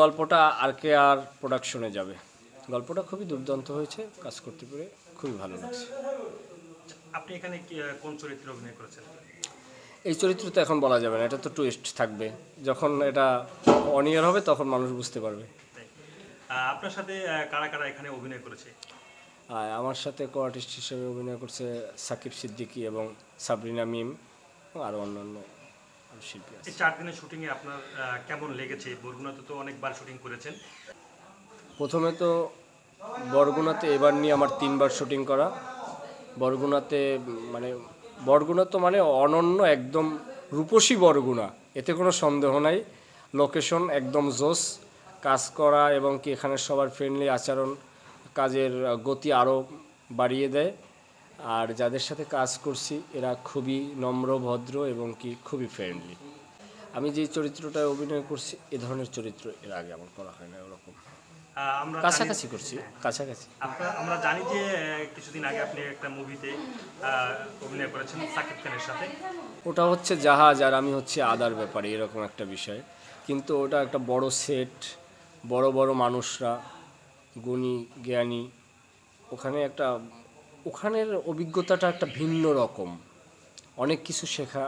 গল্পটা আর কে আর প্রোডাকশনে যাবে গল্পটা খুবই দুর্দান্ত হয়েছে কাজ করতে পেরে খুবই ভালো লাগছে আপনি এখানে কোন চরিত্রে অভিনয় করেছেন এই চরিত্র তো এখন বলা যাবে না এটা তো টুইস্ট থাকবে যখন এটা অনিয়ার হবে তখন মানুষ বুঝতে পারবে আপনার সাথে কারা কারা এখানে অভিনয় করেছে আমার সাথে কো আর্টিস্ট হিসেবে অভিনয় করছে সাকিব সিদ্দিকী এবং সাবরিনা মিম আরও অন্যান্য শিল্পী আছে চার দিনের শুটিংয়ে আপনার কেমন লেগেছে বরগুনাতে তো অনেকবার শুটিং করেছেন প্রথমে তো বরগুনাতে এবার নিয়ে আমার তিনবার শুটিং করা বরগুনাতে মানে বরগুনা তো মানে অনন্য একদম রূপসী বরগুনা এতে কোনো সন্দেহ নাই লোকেশন একদম জোস কাজ করা এবং কি এখানে সবার ফ্রেন্ডলি আচরণ কাজের গতি আরও বাড়িয়ে দেয় আর যাদের সাথে কাজ করছি এরা খুবই নম্র ভদ্র এবং কি খুবই ফ্রেন্ডলি আমি যে চরিত্রটায় অভিনয় করছি এ ধরনের চরিত্র এর আগে আমার করা হয় না ওরকম কাছাকাছি করছি কাছাকাছি আমরা জানি যে কিছুদিন আগে আপনি একটা মুভিতে অভিনয় করেছেন সাকিব খানের সাথে ওটা হচ্ছে জাহাজ আর আমি হচ্ছে আদার ব্যাপারে এরকম একটা বিষয় কিন্তু ওটা একটা বড় সেট বড় বড় মানুষরা গুণী জ্ঞানী ওখানে একটা ওখানের অভিজ্ঞতাটা একটা ভিন্ন রকম অনেক কিছু শেখা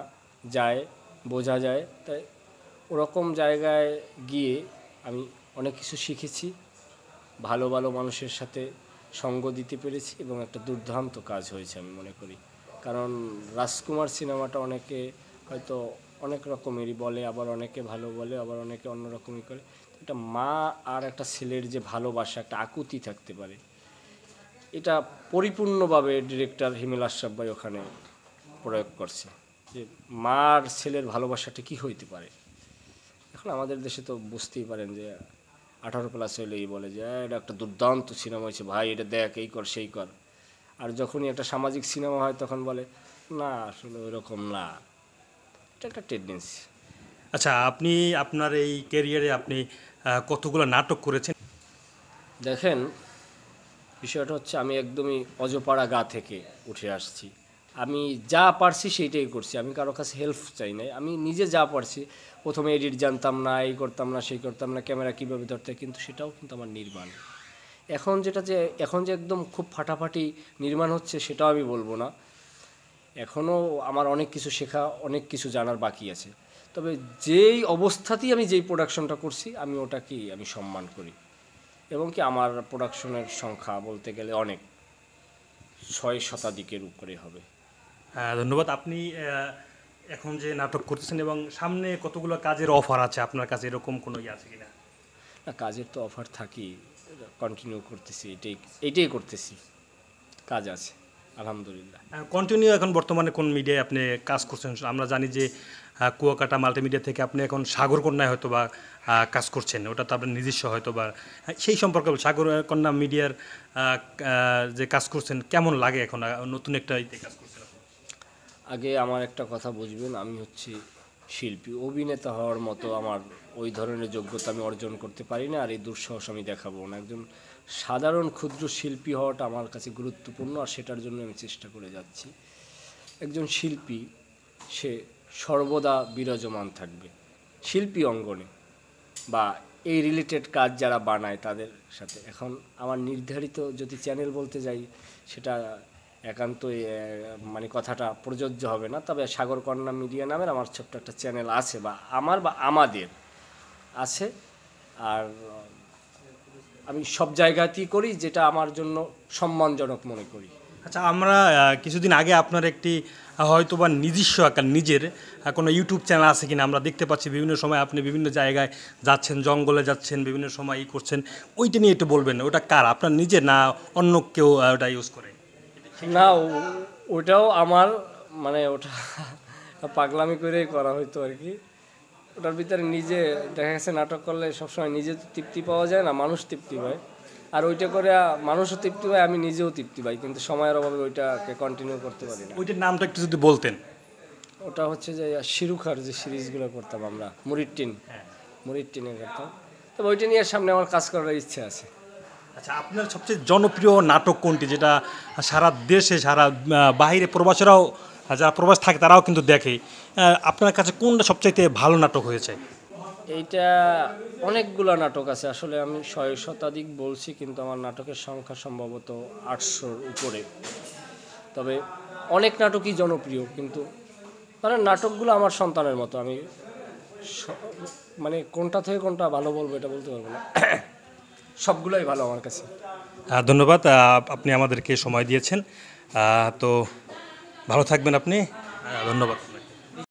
যায় বোঝা যায় তাই ওরকম জায়গায় গিয়ে আমি অনেক কিছু শিখেছি ভালো ভালো মানুষের সাথে সঙ্গ দিতে পেরেছি এবং একটা দুর্দান্ত কাজ হয়েছে আমি মনে করি কারণ রাজকুমার সিনেমাটা অনেকে হয়তো অনেক রকমেরই বলে আবার অনেকে ভালো বলে আবার অনেকে অন্য রকমই করে একটা মা আর একটা ছেলের যে ভালোবাসা একটা আকুতি থাকতে পারে এটা পরিপূর্ণভাবে ডিরেক্টর হিমেল আশরাফ ভাই ওখানে প্রয়োগ করছে যে মার ছেলের ভালোবাসাটা কি হইতে পারে এখন আমাদের দেশে তো বুঝতেই পারেন যে আঠারো প্লাস হইলেই বলে যে এটা একটা দুর্দান্ত সিনেমা হয়েছে ভাই এটা দেখ এই কর সেই কর আর যখনই একটা সামাজিক সিনেমা হয় তখন বলে না আসলে ওইরকম না এটা একটা টেন্ডেন্সি আচ্ছা আপনি আপনার এই কেরিয়ারে আপনি কতগুলো নাটক করেছেন দেখেন বিষয়টা হচ্ছে আমি একদমই অজপাড়া গা থেকে উঠে আসছি আমি যা পারছি সেইটাই করছি আমি কারো কাছে হেল্প চাই নাই আমি নিজে যা পারছি প্রথমে এডিট জানতাম না এই করতাম না সেই করতাম না ক্যামেরা কীভাবে ধরতে কিন্তু সেটাও কিন্তু আমার নির্মাণ এখন যেটা যে এখন যে একদম খুব ফাটাফাটি নির্মাণ হচ্ছে সেটাও আমি বলবো না এখনও আমার অনেক কিছু শেখা অনেক কিছু জানার বাকি আছে তবে যেই অবস্থাতেই আমি যেই প্রোডাকশনটা করছি আমি ওটাকেই আমি সম্মান করি এবং কি আমার প্রোডাকশনের সংখ্যা বলতে গেলে অনেক ছয় শতাধিকের উপরে হবে হ্যাঁ ধন্যবাদ আপনি এখন যে নাটক করতেছেন এবং সামনে কতগুলো কাজের অফার আছে আপনার কাছে এরকম কোনো ইয়ে আছে কিনা না কাজের তো অফার থাকি কন্টিনিউ করতেছি এটাই এটাই করতেছি কাজ আছে আলহামদুলিল্লাহ কন্টিনিউ এখন বর্তমানে কোন মিডিয়ায় আপনি কাজ করছেন আমরা জানি যে কুয়াকাটা মাল্টিমিডিয়া থেকে আপনি এখন সাগর হয়তো বা কাজ করছেন ওটা তো আপনার নিজস্ব হয়তো বা সেই সম্পর্কে সাগরকন্যা মিডিয়ার যে কাজ করছেন কেমন লাগে এখন নতুন একটা কাজ করছেন আগে আমার একটা কথা বুঝবেন আমি হচ্ছি শিল্পী অভিনেতা হওয়ার মতো আমার ওই ধরনের যোগ্যতা আমি অর্জন করতে পারি না আর এই দুঃসাহস আমি দেখাবো না একজন সাধারণ ক্ষুদ্র শিল্পী হওয়াটা আমার কাছে গুরুত্বপূর্ণ আর সেটার জন্য আমি চেষ্টা করে যাচ্ছি একজন শিল্পী সে সর্বদা বিরাজমান থাকবে শিল্পী অঙ্গনে বা এই রিলেটেড কাজ যারা বানায় তাদের সাথে এখন আমার নির্ধারিত যদি চ্যানেল বলতে যাই সেটা একান্ত মানে কথাটা প্রযোজ্য হবে না তবে সাগরকন্যা মিডিয়া নামের আমার ছোট্ট একটা চ্যানেল আছে বা আমার বা আমাদের আছে আর আমি সব জায়গাতেই করি যেটা আমার জন্য সম্মানজনক মনে করি আচ্ছা আমরা কিছুদিন আগে আপনার একটি হয়তো বা নিজস্ব একটা নিজের কোনো ইউটিউব চ্যানেল আছে কিনা আমরা দেখতে পাচ্ছি বিভিন্ন সময় আপনি বিভিন্ন জায়গায় যাচ্ছেন জঙ্গলে যাচ্ছেন বিভিন্ন সময় ই করছেন ওইটা নিয়ে একটু বলবেন ওটা কার আপনার নিজে না অন্য কেউ ওটা ইউজ করে না ওটাও আমার মানে ওটা পাগলামি করেই করা হয়তো আর কি ওটার ভিতরে নিজে দেখা গেছে নাটক করলে সবসময় নিজে তৃপ্তি পাওয়া যায় না মানুষ তৃপ্তি পায় আর ওইটা করে মানুষও তৃপ্তি পায় আমি নিজেও তৃপ্তি পাই কিন্তু সময়ের অভাবে ওইটাকে কন্টিনিউ করতে পারি না ওইটার নামটা একটু যদি বলতেন ওটা হচ্ছে যে শিরুখার যে সিরিজগুলো করতাম আমরা মুরিট্টিন হ্যাঁ। মুরিট্টিনে করতাম তবে ওইটা নিয়ে সামনে আমার কাজ করার ইচ্ছে আছে আচ্ছা আপনার সবচেয়ে জনপ্রিয় নাটক কোনটি যেটা সারা দেশে সারা বাহিরে প্রবাসীরাও যারা প্রবাস থাকে তারাও কিন্তু দেখে আপনার কাছে কোনটা সবচাইতে ভালো নাটক হয়েছে এইটা অনেকগুলো নাটক আছে আসলে আমি ছয় শতাধিক বলছি কিন্তু আমার নাটকের সংখ্যা সম্ভবত আটশোর উপরে তবে অনেক নাটকই জনপ্রিয় কিন্তু মানে নাটকগুলো আমার সন্তানের মতো আমি মানে কোনটা থেকে কোনটা ভালো বলবো এটা বলতে পারবো না সবগুলোই ভালো আমার কাছে ধন্যবাদ আপনি আমাদেরকে সময় দিয়েছেন তো ভালো থাকবেন আপনি হ্যাঁ, ধন্যবাদ